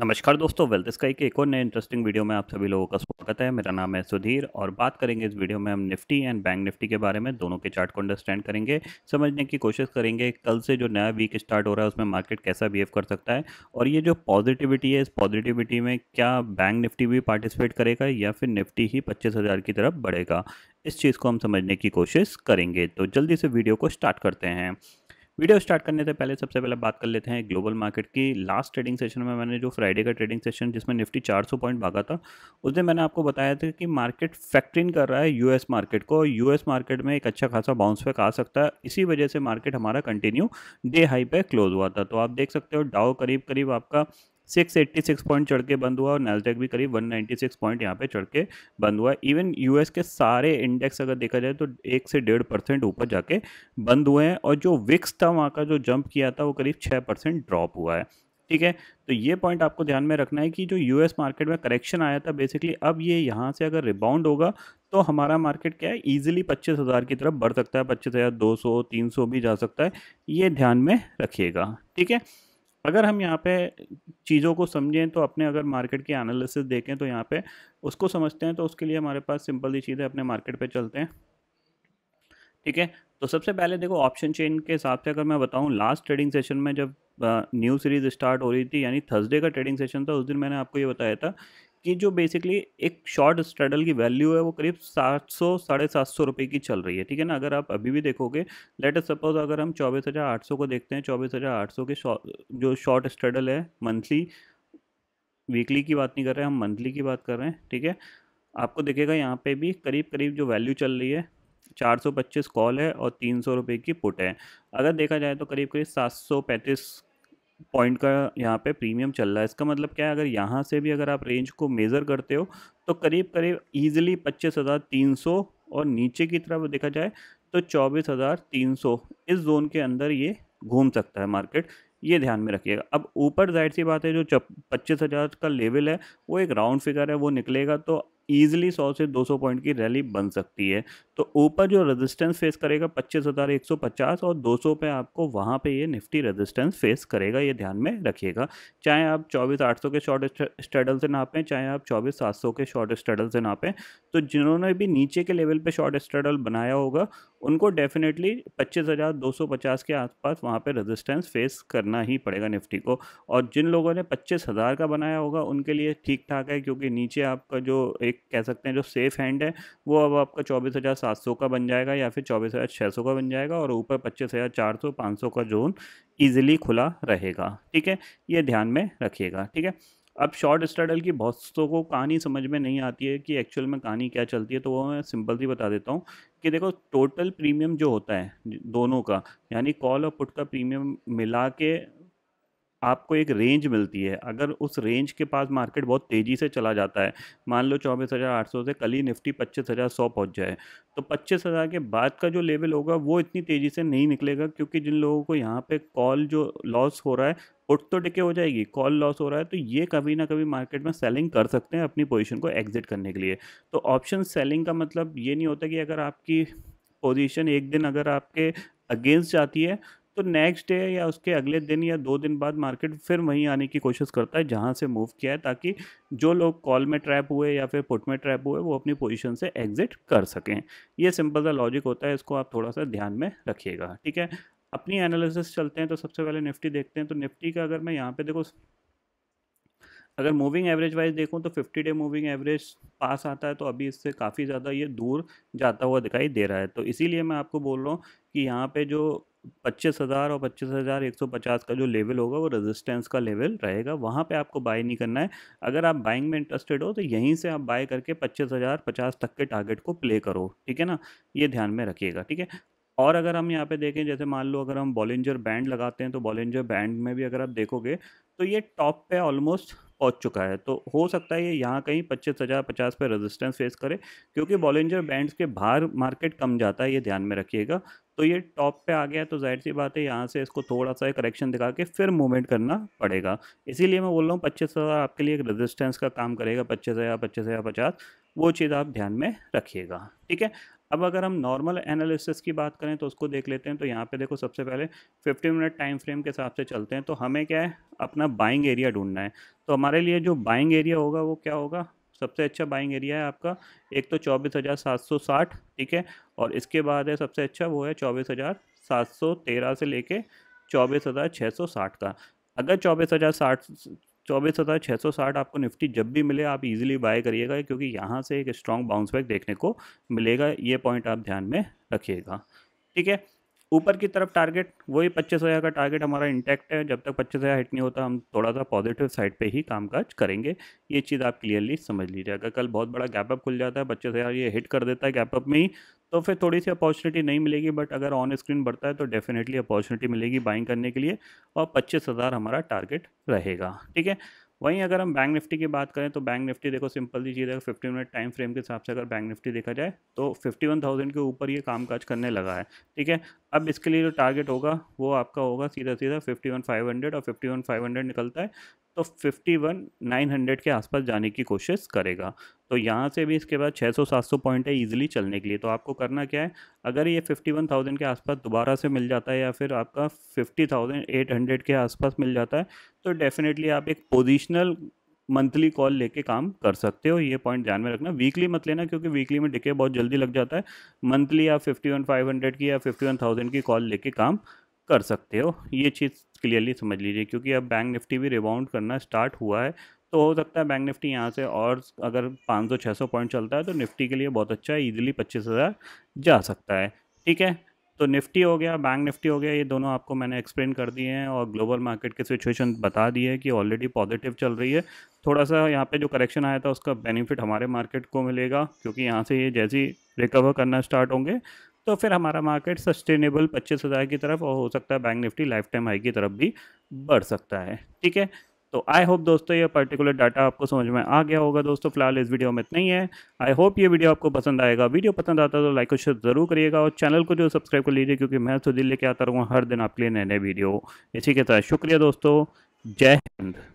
नमस्कार दोस्तों wealth sky के एक और नए इंटरेस्टिंग वीडियो में आप सभी लोगों का स्वागत है मेरा नाम है सुधीर और बात करेंगे इस वीडियो में हम निफ्टी एंड बैंक निफ्टी के बारे में दोनों के चार्ट को अंडरस्टैंड करेंगे समझने की कोशिश करेंगे कल से जो नया वीक स्टार्ट हो रहा है उसमें मार्केट कैसा बिहेव कर सकता है और ये जो पॉजिटिविटी है इस पॉजिटिविटी में क्या बैंक निफ्टी भी पार्टिसिपेट करेगा या फिर निफ्टी ही पच्चीस की तरफ बढ़ेगा इस चीज़ को हम समझने की कोशिश करेंगे तो जल्दी से वीडियो को स्टार्ट करते हैं वीडियो स्टार्ट करने से पहले सबसे पहले बात कर लेते हैं ग्लोबल मार्केट की लास्ट ट्रेडिंग सेशन में मैंने जो फ्राइडे का ट्रेडिंग सेशन जिसमें निफ्टी 400 पॉइंट भागा था उस दिन मैंने आपको बताया था कि मार्केट फैक्ट्रीन कर रहा है यूएस मार्केट को यूएस मार्केट में एक अच्छा खासा बाउंस बैक आ सकता है इसी वजह से मार्केट हमारा कंटिन्यू डे हाई पे क्लोज हुआ था तो आप देख सकते हो डाओ करीब करीब आपका सिक्स एट्टी सिक्स पॉइंट चढ़ के बंद हुआ और नैसडेक भी करीब वन नाइन्टी सिक्स पॉइंट यहाँ पे चढ़ के बंद हुआ इवन यूएस के सारे इंडेक्स अगर देखा जाए तो एक से डेढ़ परसेंट ऊपर जाके बंद हुए हैं और जो विक्स था वहाँ का जो जंप किया था वो करीब छः परसेंट ड्रॉप हुआ है ठीक है तो ये पॉइंट आपको ध्यान में रखना है कि जो यूएस मार्केट में करेक्शन आया था बेसिकली अब ये यहाँ से अगर रिबाउंड होगा तो हमारा मार्केट क्या है ईजिली पच्चीस हज़ार की तरफ बढ़ सकता है पच्चीस हज़ार दो सौ तीन सौ भी जा सकता है ये ध्यान में रखिएगा ठीक है अगर हम यहाँ पे चीज़ों को समझें तो अपने अगर मार्केट की एनालिसिस देखें तो यहाँ पे उसको समझते हैं तो उसके लिए हमारे पास सिंपल ही चीज़ है अपने मार्केट पे चलते हैं ठीक है तो सबसे पहले देखो ऑप्शन चेन के हिसाब से अगर मैं बताऊँ लास्ट ट्रेडिंग सेशन में जब न्यू सीरीज़ स्टार्ट हो रही थी यानी थर्सडे का ट्रेडिंग सेशन था उस दिन मैंने आपको ये बताया था कि जो बेसिकली एक शॉर्ट स्ट्रेडल की वैल्यू है वो करीब सात सौ साढ़े सात सौ रुपये की चल रही है ठीक है ना अगर आप अभी भी देखोगे लेट सपोज अगर हम चौबीस हज़ार आठ सौ को देखते हैं चौबीस हज़ार आठ सौ के जो शॉर्ट स्ट्रेडल है मंथली वीकली की बात नहीं कर रहे हम मंथली की बात कर रहे हैं ठीक है आपको देखेगा यहाँ पे भी करीब करीब जो वैल्यू चल रही है चार सौ पच्चीस कॉल है और तीन सौ रुपये की पुट है अगर देखा जाए तो करीब करीब सात सौ पैंतीस पॉइंट का यहाँ पे प्रीमियम चल रहा है इसका मतलब क्या है अगर यहाँ से भी अगर आप रेंज को मेज़र करते हो तो करीब करीब ईजिली पच्चीस हज़ार तीन सौ और नीचे की तरफ देखा जाए तो चौबीस हज़ार तीन सौ इस जोन के अंदर ये घूम सकता है मार्केट ये ध्यान में रखिएगा अब ऊपर जाहिर सी बात है जो पच्चीस हज़ार का लेवल है वो एक राउंड फिगर है वो निकलेगा तो ईजिली सौ से दो सौ पॉइंट की रैली बन सकती है तो ऊपर जो रेजिस्टेंस फेस करेगा पच्चीस हज़ार एक सौ पचास और दो सौ पे आपको वहाँ पे ये निफ्टी रेजिस्टेंस फेस करेगा ये ध्यान में रखिएगा चाहे आप चौबीस आठ सौ के शॉर्ट स्टडल से नापें चाहे आप चौबीस सात सौ के शॉर्ट स्टडल से नापें तो जिन्होंने भी नीचे के लेवल पर शॉर्ट स्टडल बनाया होगा उनको डेफिनेटली पच्चीस हज़ार दो सौ पचास के आसपास वहाँ पे रेजिस्टेंस फेस करना ही पड़ेगा निफ्टी को और जिन लोगों ने पच्चीस हज़ार का बनाया होगा उनके लिए ठीक ठाक है क्योंकि नीचे आपका जो एक कह सकते हैं जो सेफ हैंड है वो अब आपका चौबीस हज़ार सात सौ का बन जाएगा या फिर चौबीस हज़ार छः सौ का बन जाएगा और ऊपर पच्चीस हज़ार चार सौ पाँच सौ का जोन ईजिली खुला रहेगा ठीक है ये ध्यान में रखिएगा ठीक है अब शॉर्ट स्टाइडल की बहुत सौ को कहानी समझ में नहीं आती है कि एक्चुअल में कहानी क्या चलती है तो वो मैं सिंपल सी बता देता हूँ कि देखो टोटल प्रीमियम जो होता है दोनों का यानी कॉल और पुट का प्रीमियम मिला के आपको एक रेंज मिलती है अगर उस रेंज के पास मार्केट बहुत तेज़ी से चला जाता है मान लो चौबीस हज़ार आठ सौ से कल ही निफ्टी पच्चीस हज़ार सौ पहुँच जाए तो पच्चीस हज़ार के बाद का जो लेवल होगा वो इतनी तेज़ी से नहीं निकलेगा क्योंकि जिन लोगों को यहाँ पे कॉल जो लॉस हो रहा है पुट तो टिके हो जाएगी कॉल लॉस हो रहा है तो ये कभी ना कभी मार्केट में सेलिंग कर सकते हैं अपनी पोजीशन को एग्जिट करने के लिए तो ऑप्शन सेलिंग का मतलब ये नहीं होता कि अगर आपकी पोजीशन एक दिन अगर आपके अगेंस्ट जाती है तो नेक्स्ट डे या उसके अगले दिन या दो दिन बाद मार्केट फिर वहीं आने की कोशिश करता है जहाँ से मूव किया है ताकि जो लोग कॉल में ट्रैप हुए या फिर पुट में ट्रैप हुए वो अपनी पोजीशन से एग्जिट कर सकें ये सिंपल सा लॉजिक होता है इसको आप थोड़ा सा ध्यान में रखिएगा ठीक है अपनी एनालिसिस चलते हैं तो सबसे पहले निफ्टी देखते हैं तो निफ्टी का अगर मैं यहाँ पे देखो अगर मूविंग एवरेज वाइज देखूँ तो 50 डे मूविंग एवरेज पास आता है तो अभी इससे काफ़ी ज़्यादा ये दूर जाता हुआ दिखाई दे रहा है तो इसीलिए मैं आपको बोल रहा हूँ कि यहाँ पे जो पच्चीस हज़ार और पच्चीस हज़ार एक सौ पचास का जो लेवल होगा वो रेजिस्टेंस का लेवल रहेगा वहाँ पे आपको बाय नहीं करना है अगर आप बाइंग में इंटरेस्टेड हो तो यहीं से आप बाय करके पच्चीस हज़ार पचास तक के टारगेट को प्ले करो ठीक है ना ये ध्यान में रखिएगा ठीक है और अगर हम यहाँ पे देखें जैसे मान लो अगर हम बॉलेंजर बैंड लगाते हैं तो बॉलेंजर बैंड में भी अगर आप देखोगे तो ये टॉप पे ऑलमोस्ट पहुँच चुका है तो हो सकता है ये यहाँ कहीं पच्चीस हज़ार पचास पे रेजिस्टेंस फेस करे क्योंकि बॉलेंजर बैंड्स के बाहर मार्केट कम जाता है ये ध्यान में रखिएगा तो ये टॉप पे आ गया तो जाहिर सी बात है यहाँ से इसको थोड़ा सा करेक्शन दिखा के फिर मूवमेंट करना पड़ेगा इसीलिए मैं बोल रहा हूँ पच्चीस हज़ार आपके लिए एक रेजिस्टेंस का काम करेगा पच्चीस हज़ार पच्चीस हज़ार पचास वो चीज़ आप ध्यान में रखिएगा ठीक है अब अगर हम नॉर्मल एनालिसिस की बात करें तो उसको देख लेते हैं तो यहाँ पे देखो सबसे पहले 50 मिनट टाइम फ्रेम के हिसाब से चलते हैं तो हमें क्या है अपना बाइंग एरिया ढूंढना है तो हमारे लिए जो बाइंग एरिया होगा वो क्या होगा सबसे अच्छा बाइंग एरिया है आपका एक तो चौबीस हज़ार सात सौ साठ ठीक है और इसके बाद है सबसे अच्छा वो है चौबीस हज़ार सात सौ तेरह से लेके चौबीस हज़ार छः सौ साठ का अगर चौबीस हज़ार साठ चौबीस हज़ार छः सौ साठ आपको निफ्टी जब भी मिले आप इजीली बाय करिएगा क्योंकि यहाँ से एक स्ट्रॉन्ग बाउंस बैक देखने को मिलेगा ये पॉइंट आप ध्यान में रखिएगा ठीक है ऊपर की तरफ टारगेट वही पच्चीस हज़ार का टारगेट हमारा इंटैक्ट है जब तक पच्चीस हज़ार हिट नहीं होता हम थोड़ा सा पॉजिटिव साइड पे ही कामकाज करेंगे ये चीज़ आप क्लियरली समझ लीजिए अगर कल बहुत बड़ा गैप अप खुल जाता है पच्चीस हज़ार ये हिट कर देता है गैप अप में ही तो फिर थोड़ी सी अपॉर्चुनिटी नहीं मिलेगी बट अगर ऑन स्क्रीन बढ़ता है तो डेफिनेटली अपॉर्चुनिटी मिलेगी बाइंग करने के लिए और पच्चीस हज़ार हमारा टारगेट रहेगा ठीक है वहीं अगर हम बैंक निफ्टी की बात करें तो बैंक निफ्टी देखो सिंपल सी चीज़ है फिफ्टी मिनट टाइम फ्रेम के हिसाब से अगर बैंक निफ्टी देखा जाए तो फिफ्टी वन थाउजेंड के ऊपर ये कामकाज करने लगा है ठीक है अब इसके लिए जो टारगेट होगा वो आपका होगा सीधा सीधा फिफ्टी वन फाइव हंड्रेड और फिफ्टी वन फाइव हंड्रेड निकलता है तो हंड्रेड के आसपास जाने की कोशिश करेगा तो यहाँ से भी इसके बाद 600-700 पॉइंट है ईजिली चलने के लिए तो आपको करना क्या है अगर ये 51,000 के आसपास दोबारा से मिल जाता है या फिर आपका 50,800 के आसपास मिल जाता है तो डेफिनेटली आप एक पोजिशनल मंथली कॉल लेके काम कर सकते हो ये पॉइंट ध्यान में रखना वीकली मत लेना क्योंकि वीकली में डिके बहुत जल्दी लग जाता है मंथली आप फिफ्टी वन फाइव हंड्रेड की या फिफ्टी वन थाउजेंड की कॉल लेके काम कर सकते हो ये चीज़ क्लियरली समझ लीजिए क्योंकि अब बैंक निफ्टी भी रिबाउंड करना स्टार्ट हुआ है तो हो सकता है बैंक निफ्टी यहाँ से और अगर 500-600 पॉइंट चलता है तो निफ्टी के लिए बहुत अच्छा है ईजिली पच्चीस हज़ार जा सकता है ठीक है तो निफ्टी हो गया बैंक निफ्टी हो गया ये दोनों आपको मैंने एक्सप्लेन कर दिए हैं और ग्लोबल मार्केट की सिचुएशन बता दी है कि ऑलरेडी पॉजिटिव चल रही है थोड़ा सा यहाँ पे जो करेक्शन आया था उसका बेनिफिट हमारे मार्केट को मिलेगा क्योंकि यहाँ से ये जैसी रिकवर करना स्टार्ट होंगे तो फिर हमारा मार्केट सस्टेनेबल पच्चीस हज़ार की तरफ और हो सकता है bank Nifty life time high की तरफ भी बढ़ सकता है ठीक है तो आई होप दोस्तों ये पर्टिकुलर डाटा आपको समझ में आ गया होगा दोस्तों फिलहाल इस वीडियो में इतना ही है आई होप ये वीडियो आपको पसंद आएगा वीडियो पसंद आता है तो लाइक और शेयर जरूर करिएगा और चैनल को जो सब्सक्राइब कर लीजिए क्योंकि मैं तो दिल लेके आता रहूँगा हर दिन आपके लिए नए नए वीडियो इसी के साथ शुक्रिया दोस्तों जय हिंद